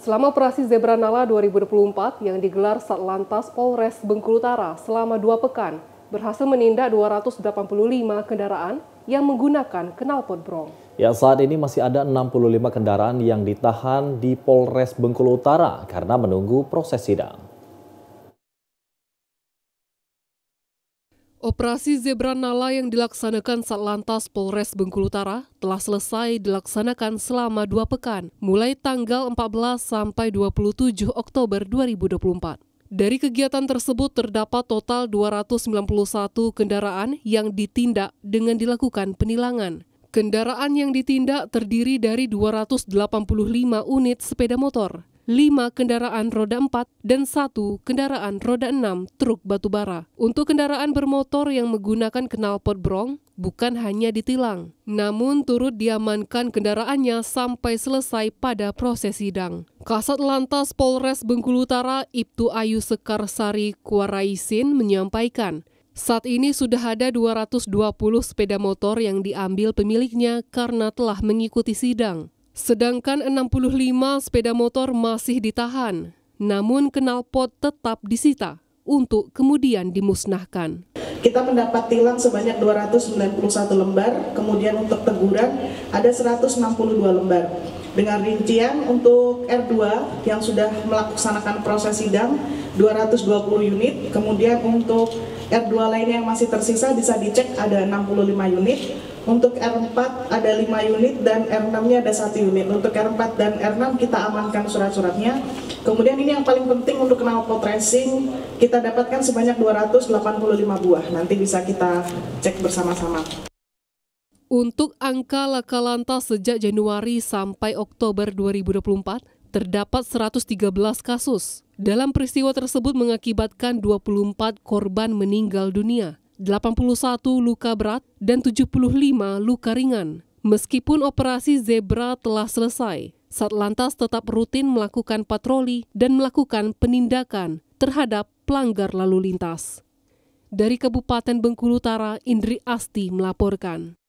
Selama operasi Zebra Nala 2024 yang digelar saat lantas Polres Bengkulu Utara selama dua pekan, berhasil menindak 285 kendaraan yang menggunakan knalpot brong. Ya, saat ini masih ada 65 kendaraan yang ditahan di Polres Bengkulu Utara karena menunggu proses sidang. Operasi Zebra Nala yang dilaksanakan saat lantas Polres Bengkulu Utara telah selesai dilaksanakan selama dua pekan, mulai tanggal 14 sampai 27 Oktober 2024. Dari kegiatan tersebut terdapat total 291 kendaraan yang ditindak dengan dilakukan penilangan. Kendaraan yang ditindak terdiri dari 285 unit sepeda motor, 5 kendaraan roda 4, dan satu kendaraan roda 6 truk batubara. Untuk kendaraan bermotor yang menggunakan knalpot brong, bukan hanya ditilang, namun turut diamankan kendaraannya sampai selesai pada proses sidang. Kasat Lantas Polres Bengkulu Utara, Ibtu Ayu Sekarsari Kuaraisin menyampaikan, saat ini sudah ada 220 sepeda motor yang diambil pemiliknya karena telah mengikuti sidang. Sedangkan 65 sepeda motor masih ditahan, namun kenalpot tetap disita untuk kemudian dimusnahkan. Kita mendapat tilang sebanyak 291 lembar, kemudian untuk teguran ada 162 lembar dengan rincian untuk R2 yang sudah melaksanakan proses sidang 220 unit, kemudian untuk R2 lainnya yang masih tersisa bisa dicek ada 65 unit, untuk R4 ada 5 unit dan R6-nya ada 1 unit. Untuk R4 dan R6 kita amankan surat-suratnya. Kemudian ini yang paling penting untuk kenal pot tracing, kita dapatkan sebanyak 285 buah. Nanti bisa kita cek bersama-sama. Untuk angka laka lantas sejak Januari sampai Oktober 2024, terdapat 113 kasus. Dalam peristiwa tersebut mengakibatkan 24 korban meninggal dunia, 81 luka berat, dan 75 luka ringan. Meskipun operasi Zebra telah selesai, Satlantas tetap rutin melakukan patroli dan melakukan penindakan terhadap pelanggar lalu lintas. Dari Kabupaten Bengkulu Utara, Indri Asti melaporkan.